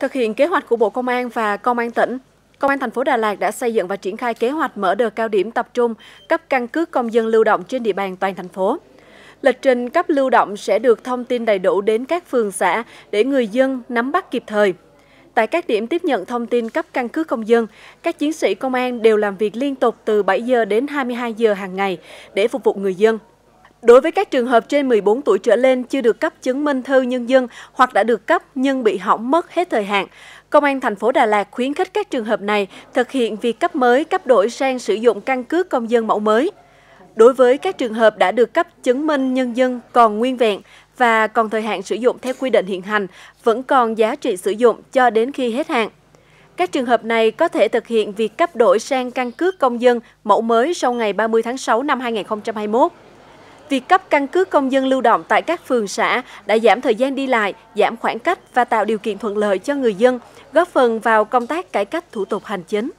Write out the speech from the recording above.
Thực hiện kế hoạch của Bộ Công an và Công an tỉnh, Công an thành phố Đà Lạt đã xây dựng và triển khai kế hoạch mở đợt cao điểm tập trung cấp căn cước công dân lưu động trên địa bàn toàn thành phố. Lịch trình cấp lưu động sẽ được thông tin đầy đủ đến các phường xã để người dân nắm bắt kịp thời. Tại các điểm tiếp nhận thông tin cấp căn cước công dân, các chiến sĩ công an đều làm việc liên tục từ 7 giờ đến 22 giờ hàng ngày để phục vụ người dân. Đối với các trường hợp trên 14 tuổi trở lên chưa được cấp chứng minh thư nhân dân hoặc đã được cấp nhưng bị hỏng mất hết thời hạn, Công an thành phố Đà Lạt khuyến khích các trường hợp này thực hiện việc cấp mới, cấp đổi sang sử dụng căn cước công dân mẫu mới. Đối với các trường hợp đã được cấp chứng minh nhân dân còn nguyên vẹn và còn thời hạn sử dụng theo quy định hiện hành, vẫn còn giá trị sử dụng cho đến khi hết hạn. Các trường hợp này có thể thực hiện việc cấp đổi sang căn cước công dân mẫu mới sau ngày 30 tháng 6 năm 2021. Việc cấp căn cước công dân lưu động tại các phường xã đã giảm thời gian đi lại, giảm khoảng cách và tạo điều kiện thuận lợi cho người dân, góp phần vào công tác cải cách thủ tục hành chính.